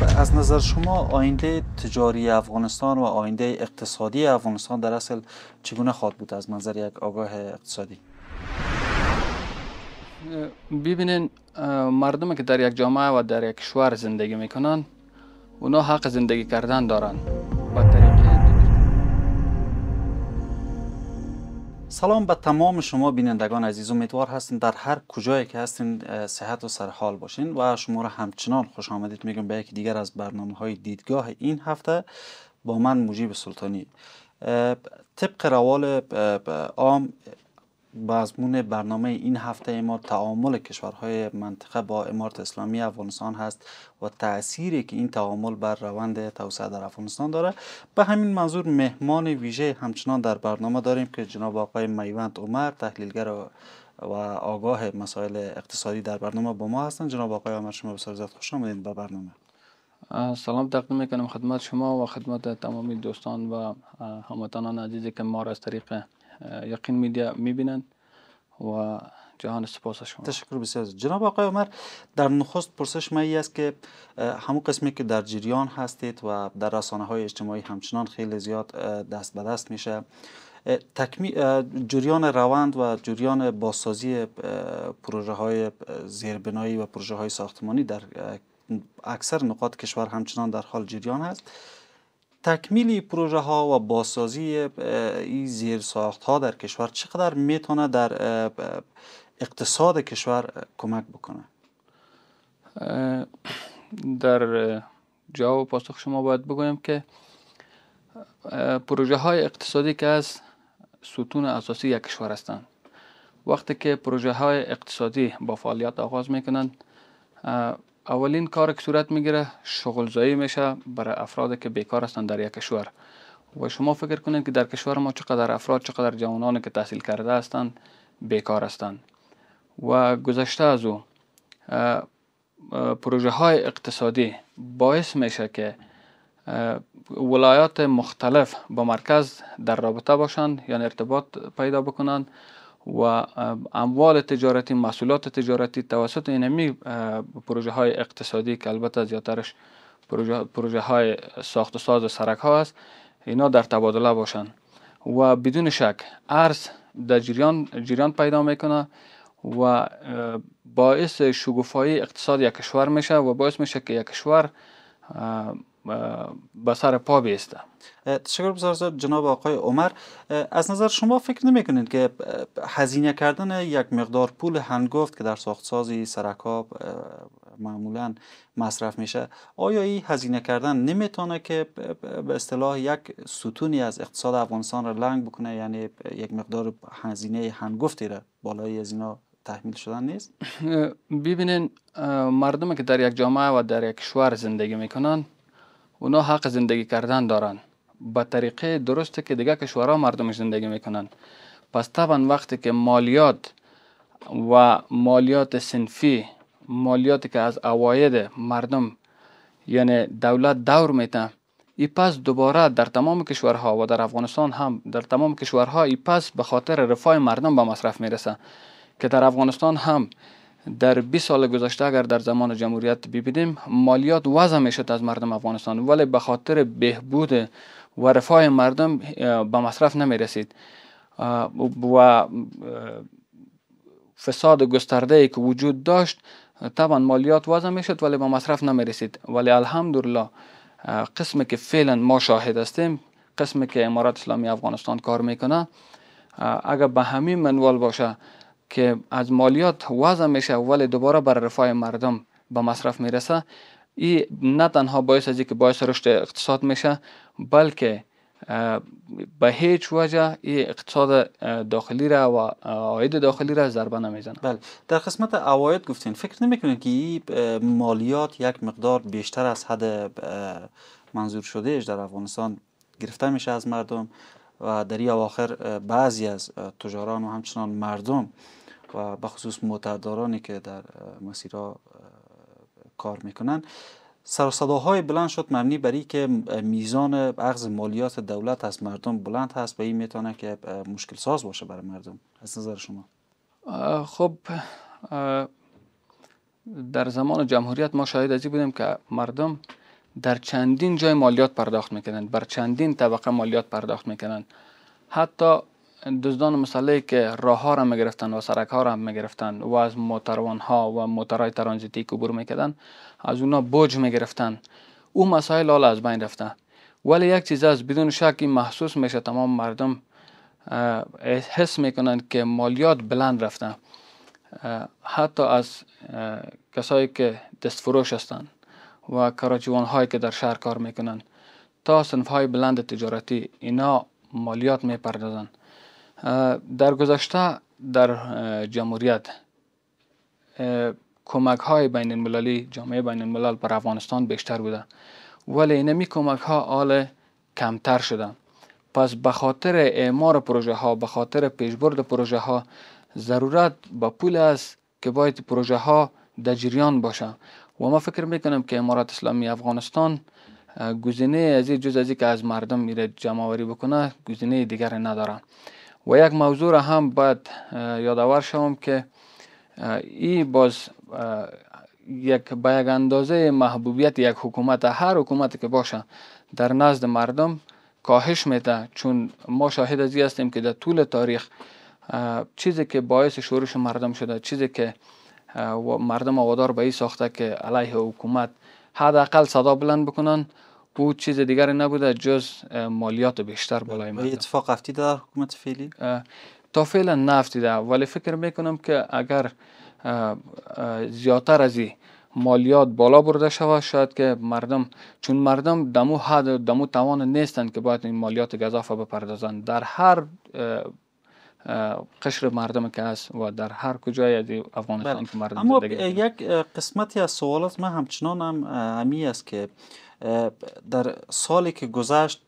خب، از نظر شما آینده تجاری افغانستان و آینده اقتصادی افغانستان در اصل چگونه خواهد بود از منظر یک آگاه اقتصادی ببینین مردم که در یک جامعه و در یک کشور زندگی میکنن اونا حق زندگی کردن دارند سلام به تمام شما بینندگان عزیز امیدوار هستیم در هر کجایی که هستین صحت و سرحال باشین و شما را همچنان خوش آمدید میگم به یکی دیگر از برنامه های دیدگاه این هفته با من مجیب سلطانی طبق روال عام مضمون برنامه این هفته ما تعامل کشورهای منطقه با امارت اسلامی افغانستان هست و تأثیری که این تعامل بر روند توسعه در افغانستان داره به همین منظور مهمان ویژه همچنان در برنامه داریم که جناب آقای میوند عمر تحلیلگر و آگاه مسائل اقتصادی در برنامه با ما هستند جناب آقای عمر شما بسیار زیاد خوش آمدید به برنامه سلام تقدیم میکنم خدمت شما و خدمت تمام دوستان و هموطنان عزیزی که ما را از طریق یقین میدیا میبینند و جهان سپاس شما تشکر بسیار جناب آقای عمر در نخست پرسش ما است که همون قسمی که در جریان هستید و در رسانه های اجتماعی همچنان خیلی زیاد دست به دست میشه تکمی جریان روند و جریان باسازی پروژه های زیربنایی و پروژه های ساختمانی در اکثر نقاط کشور همچنان در حال جریان هست تکمیل پروژه ها و بازسازی این زیر ساخت ها در کشور چقدر میتونه در اقتصاد کشور کمک بکنه در جواب پاسخ شما باید بگویم که پروژه های اقتصادی که از ستون اساسی یک کشور هستند وقتی که پروژه های اقتصادی با فعالیت آغاز میکنند اولین کار که صورت میگیره زایی میشه برای افرادی که بیکار هستند در یک کشور و شما فکر کنید که در کشور ما چقدر افراد چقدر جوانان که تحصیل کرده هستند بیکار هستند و گذشته از او پروژه های اقتصادی باعث میشه که ولایات مختلف با مرکز در رابطه باشند یعنی ارتباط پیدا بکنند و اموال تجارتی محصولات تجارتی توسط اینمی پروژه های اقتصادی که البته زیادترش پروژه, پروژه های ساخت و ساز سرک ها است اینا در تبادله باشند و بدون شک ارز در جریان, جریان پیدا میکنه و باعث شگوفایی اقتصاد یک کشور میشه و باعث میشه که یک کشور به سر پا بیسته تشکر زد جناب آقای عمر از نظر شما فکر نمی کنید که هزینه کردن یک مقدار پول هنگفت که در ساختسازی سرکاب معمولا مصرف میشه آیا این هزینه کردن نمیتونه که به اصطلاح یک ستونی از اقتصاد افغانستان را لنگ بکنه یعنی یک مقدار هزینه هنگفتی را بالای از اینا تحمیل شدن نیست؟ ببینین مردم که در یک جامعه و در یک کشور زندگی میکنن اونا حق زندگی کردن دارن به طریقه درسته که دیگه کشورها مردمش زندگی میکنن پس طبعا وقتی که مالیات و مالیات سنفی مالیاتی که از اواید مردم یعنی دولت دور میتن ای پس دوباره در تمام کشورها و در افغانستان هم در تمام کشورها ای پس به خاطر رفاه مردم به مصرف میرسه که در افغانستان هم در 20 سال گذشته اگر در زمان جمهوریت ببینیم مالیات وضع میشد از مردم افغانستان ولی به خاطر بهبود و رفاه مردم به مصرف نمی رسید و فساد گسترده ای که وجود داشت طبعا مالیات وضع میشد ولی به مصرف نمی رسید ولی الحمدلله قسم که فعلا ما شاهد هستیم قسم که امارات اسلامی افغانستان کار میکنه اگر به همین منوال باشه که از مالیات وضع میشه ولی دوباره بر رفاه مردم به مصرف میرسه این نه تنها باعث از که باعث رشد اقتصاد میشه بلکه به هیچ وجه ای اقتصاد داخلی را و عاید داخلی را ضربه نمیزنه بله در قسمت عواید گفتین فکر نمیکنید که این مالیات یک مقدار بیشتر از حد منظور شدهش در افغانستان گرفته میشه از مردم و در این اواخر بعضی از تجاران و همچنان مردم و بخصوص معتدارانی که در مسیرها کار میکنن سر های بلند شد مبنی بر که میزان اخذ مالیات دولت از مردم بلند هست و این میتونه که مشکل ساز باشه برای مردم از نظر شما خب در زمان جمهوریت ما شاهد از بودیم که مردم در چندین جای مالیات پرداخت میکنند بر چندین طبقه مالیات پرداخت میکنند حتی دزدان مسلح که راه ها را میگرفتند و سرک ها را میگرفتند و از موتروان ها و موترهای ترانزیتی کبور میکردند از اونا بوج میگرفتند او مسائل حال از بین رفته ولی یک چیز از بدون شک محسوس میشه تمام مردم حس میکنند که مالیات بلند رفته حتی از کسایی که دستفروش هستند و کاراچیوان هایی که در شهر کار میکنند تا صنف های بلند تجارتی اینا مالیات میپردازند در گذشته در جمهوریت کمک های بین المللی جامعه بین الملل بر افغانستان بیشتر بوده ولی اینمی کمک ها آل کمتر شده پس به خاطر اعمار پروژه ها به خاطر پیشبرد پروژه ها ضرورت به پول است که باید پروژه ها در جریان باشه و ما فکر میکنم که امارات اسلامی افغانستان گزینه از جز از که از مردم میره جمعوری بکنه گزینه دیگر نداره و یک موضوع را هم باید یادآور شوم که ای باز یک به یک اندازه محبوبیت یک حکومت هر حکومت که باشه در نزد مردم کاهش میده چون ما شاهد از هستیم که در طول تاریخ چیزی که باعث شورش مردم شده چیزی که مردم آوادار به این ساخته که علیه حکومت حداقل صدا بلند بکنن او چیز دیگری نبوده جز مالیات بیشتر بالای مردم اتفاق افتیده در حکومت فعلی تا فعلا نفتیده ولی فکر میکنم که اگر زیادتر از این مالیات بالا برده شود شاید که مردم چون مردم دمو حد دمو توان نیستند که باید این مالیات گذافه بپردازند در هر قشر مردم که هست و در هر کجای افغانستان بله. که مردم اما یک قسمتی از سوالات من همچنان هم همی است که در سالی که گذشت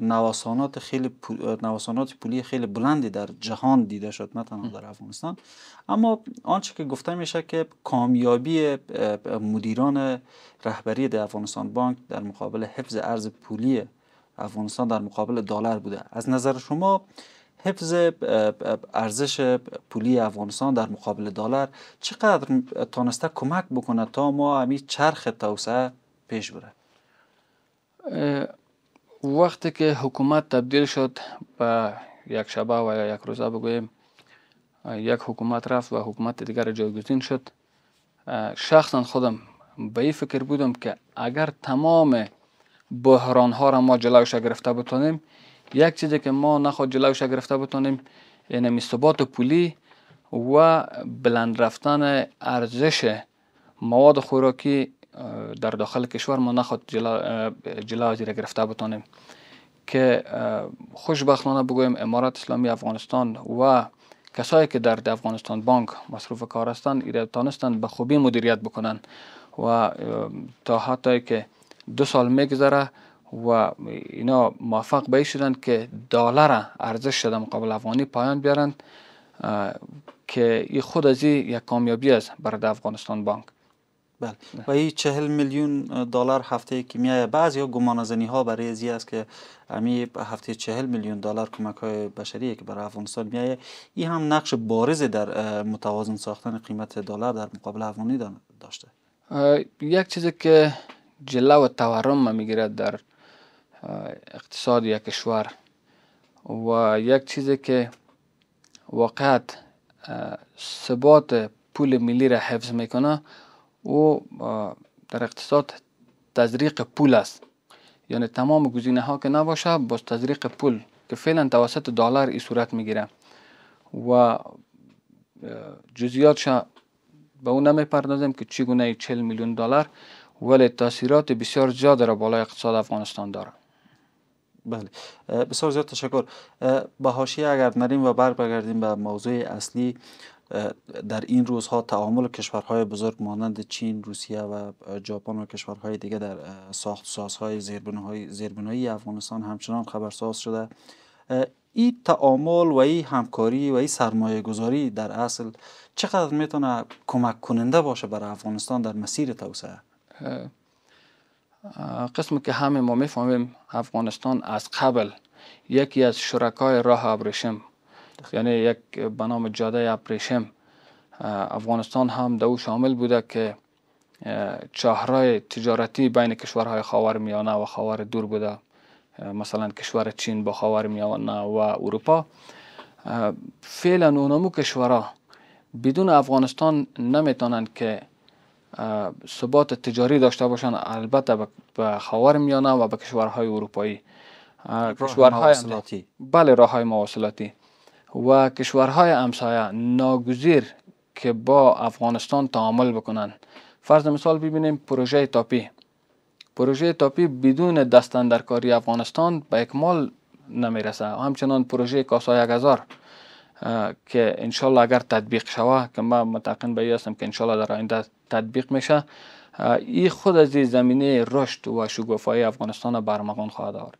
نوسانات خیلی نوسانات پولی خیلی بلندی در جهان دیده شد نه تنها در افغانستان اما آنچه که گفته میشه که کامیابی مدیران رهبری در افغانستان بانک در مقابل حفظ ارز پولی افغانستان در مقابل دلار بوده از نظر شما حفظ ارزش پولی افغانستان در مقابل دلار چقدر تانسته کمک بکنه تا ما همین چرخ توسعه پیش بره وقتی که حکومت تبدیل شد به یک شبه و یک روزه بگویم یک حکومت رفت و حکومت دیگر جایگزین شد شخصا خودم به این فکر بودم که اگر تمام بحران ها را ما جلوش گرفته بتونیم یک چیزی که ما نخواد جلوش گرفته بتانیم این یعنی ثبات پولی و بلند رفتن ارزش مواد خوراکی در داخل کشور ما نخواد جلو, جلا گرفته بتانیم که خوشبختانه بگویم امارات اسلامی افغانستان و کسایی که در افغانستان بانک مصروف کار هستند ایره تانستن به خوبی مدیریت بکنن و تا حتی که دو سال میگذره و اینا موفق به شدن که دلار ارزش شده مقابل افغانی پایان بیارند که ای خود از یک کامیابی است برای افغانستان بانک بله و این چهل میلیون دلار هفته که میای بعضی ها زنی ها برای ازی است که امی هفته چهل میلیون دلار کمک های بشری که برای افغانستان میای این هم نقش بارز در متوازن ساختن قیمت دلار در مقابل افغانی داشته یک چیزی که جلو تورم میگیرد در اقتصاد یک کشور و یک چیزی که واقعت ثبات پول ملی را حفظ میکنه او در اقتصاد تزریق پول است یعنی تمام گزینه ها که نباشه با تزریق پول که فعلا توسط دلار ای صورت میگیره و جزئیاتش به اون نمیپردازیم که چگونه 40 میلیون دلار ولی تاثیرات بسیار زیاد را بالای اقتصاد افغانستان داره بله بسیار زیاد تشکر به حاشیه اگر نریم و بر بگردیم به موضوع اصلی در این روزها تعامل کشورهای بزرگ مانند چین، روسیه و ژاپن و کشورهای دیگه در ساخت سازهای زیربنایی زیربنایی افغانستان همچنان خبرساز شده این تعامل و این همکاری و این سرمایه گذاری در اصل چقدر میتونه کمک کننده باشه برای افغانستان در مسیر توسعه قسم که همه ما میفهمیم افغانستان از قبل یکی از شرکای راه ابریشم یعنی یک به نام جاده ابریشم افغانستان هم دو او شامل بوده که چهرهای تجارتی بین کشورهای خاور میانه و خاور دور بوده مثلا کشور چین با خاور میانه و اروپا فعلا اونمو کشورها بدون افغانستان نمیتونند که ثبات تجاری داشته باشند البته به خاور میانه و به کشورهای اروپایی کشورهای بله راه های مواصلاتی و کشورهای همسایه ناگذیر که با افغانستان تعامل بکنند فرض مثال ببینیم پروژه تاپی پروژه تاپی بدون دستندرکاری افغانستان به اکمال نمیرسه همچنان پروژه کاسا هزار که انشالله اگر تطبیق شوه که ما متقن به هستم که انشالله در آینده تطبیق میشه این خود از زمینه رشد و شگوفایی افغانستان برمغان خواهد آورد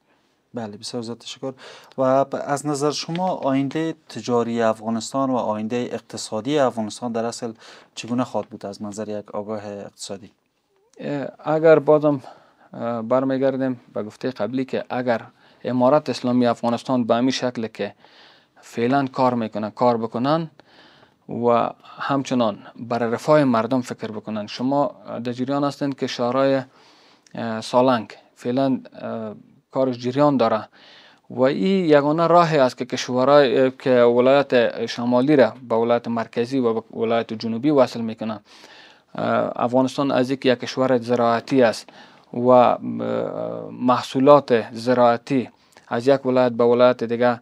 بله بسیار زیاد تشکر و از نظر شما آینده تجاری افغانستان و آینده اقتصادی افغانستان در اصل چگونه خواهد بود از منظر یک آگاه اقتصادی اگر بازم برمیگردیم به گفته قبلی که اگر امارت اسلامی افغانستان به همین شکل که فعلا کار میکنن کار بکنن و همچنان بر رفای مردم فکر بکنن شما در جریان هستین که شهرهای سالنگ فعلا کارش جریان داره و این یگانه راهی است که کشورهای که ولایت شمالی را به ولایت مرکزی و ولایت جنوبی وصل میکنن افغانستان از یک کشور زراعتی است و محصولات زراعتی از یک ولایت به ولایت دیگه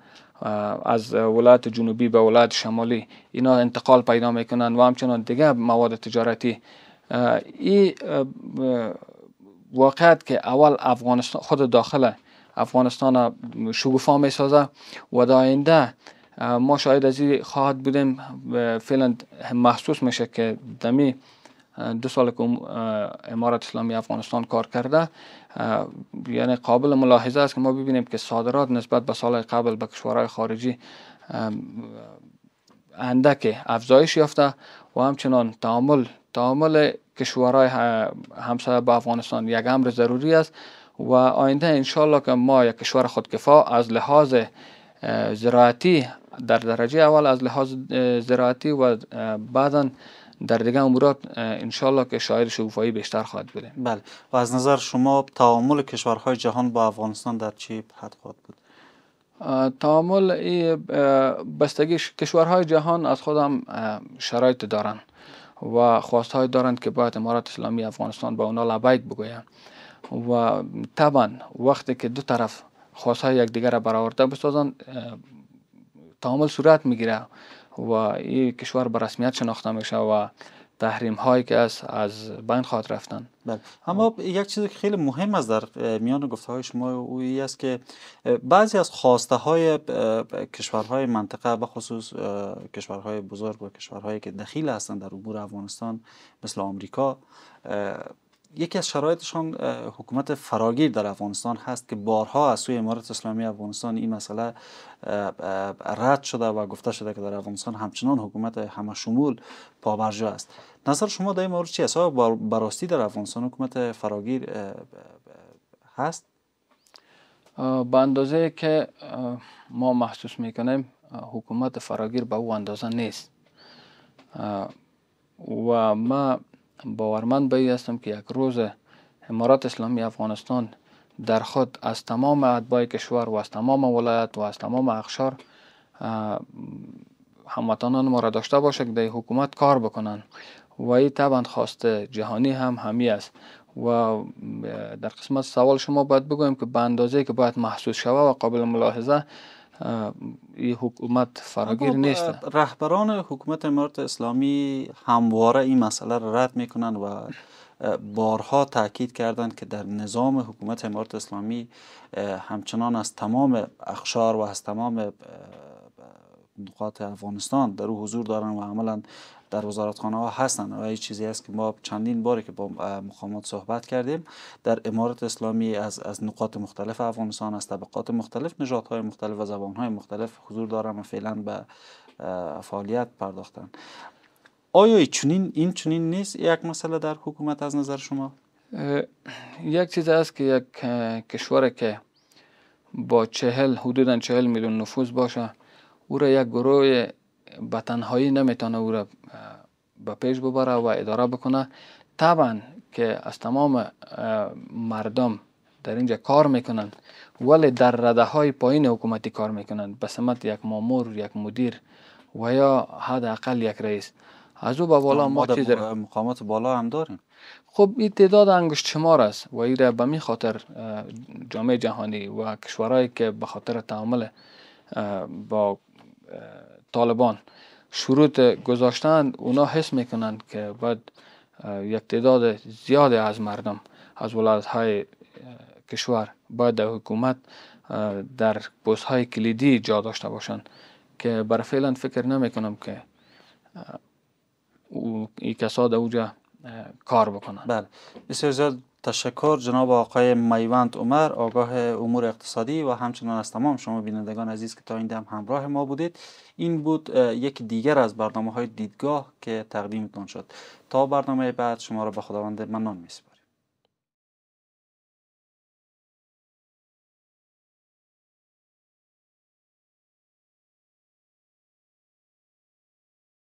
از ولایت جنوبی به ولایت شمالی اینا انتقال پیدا میکنند و همچنان دیگه مواد تجارتی این واقعیت که اول افغانستان خود داخل افغانستان شگوفا می سازه و داینده آینده ما شاید از این خواهد بودیم فعلا محسوس میشه که دمی دو سال که امارت اسلامی افغانستان کار کرده یعنی قابل ملاحظه است که ما ببینیم که صادرات نسبت به سال قبل به کشورهای خارجی اندک افزایش یافته و همچنان تعامل تعامل کشورهای همسایه با افغانستان یک امر ضروری است و آینده انشالله که ما یک کشور خودکفا از لحاظ زراعتی در درجه اول از لحاظ زراعتی و بعدا در دیگه امورات انشالله که شاعر شکوفایی بیشتر خواهد بوده بله و از نظر شما تعامل کشورهای جهان با افغانستان در چه حد خواهد بود تعامل ای بستگی کشورهای جهان از خودم شرایط دارند و خواستهای دارند که باید امارات اسلامی افغانستان با اونا لبیک بگویند و طبعا وقتی که دو طرف خواستهای یکدیگر را برآورده بسازند تعامل صورت میگیره و این کشور به رسمیت شناخته میشه و تحریم هایی که از از بین خواهد رفتن بله. اما یک چیزی که خیلی مهم است در میان گفته های شما اویی است که بعضی از خواسته های کشورهای منطقه به خصوص کشورهای بزرگ و کشورهایی که دخیل هستند در امور افغانستان مثل آمریکا یکی از شرایطشان حکومت فراگیر در افغانستان هست که بارها از سوی امارت اسلامی افغانستان این مسئله رد شده و گفته شده که در افغانستان همچنان حکومت همشمول پابرجا است نظر شما در این مورد چی است براستی در افغانستان حکومت فراگیر هست به اندازه که ما محسوس میکنیم حکومت فراگیر به او اندازه نیست و ما باورمند به هستم که یک روز امارات اسلامی افغانستان در خود از تمام ادبای کشور و از تمام ولایت و از تمام اخشار هموطنان ما را داشته باشه که در حکومت کار بکنن و این طبعا خواست جهانی هم همی است و در قسمت سوال شما باید بگویم که به اندازه که باید محسوس شوه و قابل ملاحظه حکومت فراگیر نیست رهبران حکومت امارت اسلامی همواره این مسئله را رد میکنند و بارها تاکید کردند که در نظام حکومت امارت اسلامی همچنان از تمام اخشار و از تمام نقاط افغانستان در او حضور دارن و عملا در وزارتخانه ها هستن و این چیزی است که ما چندین باری که با مقامات صحبت کردیم در امارت اسلامی از از نقاط مختلف افغانستان از طبقات مختلف های مختلف و زبان های مختلف حضور دارن و فعلا به فعالیت پرداختن آیا چنین این چنین نیست یک مسئله در حکومت از نظر شما یک چیز است که یک کشور که با چهل حدودا چهل میلیون نفوس باشه او را یک گروه به تنهایی نمیتونه او را به پیش ببره و اداره بکنه طبعا که از تمام مردم در اینجا کار میکنند ولی در رده های پایین حکومتی کار میکنند به سمت یک مامور یک مدیر و یا حداقل یک رئیس از او به بالا ما چیز مقامات بالا هم داریم خب این تعداد انگشت شمار است و این را به می خاطر جامعه جهانی و کشورهایی که به خاطر تعامل با طالبان شروط گذاشتن اونا حس میکنند که باید یک تعداد زیادی از مردم از ولایت های کشور باید در حکومت در پست های کلیدی جا داشته باشند که بر فعلا فکر نمیکنم که این کسا در اوجه کار بکنند بله تشکر جناب آقای میوند عمر آگاه امور اقتصادی و همچنان از تمام شما بینندگان عزیز که تا این دم همراه ما بودید این بود یک دیگر از برنامه های دیدگاه که تقدیمتون شد تا برنامه بعد شما را به خداوند منان میسپارم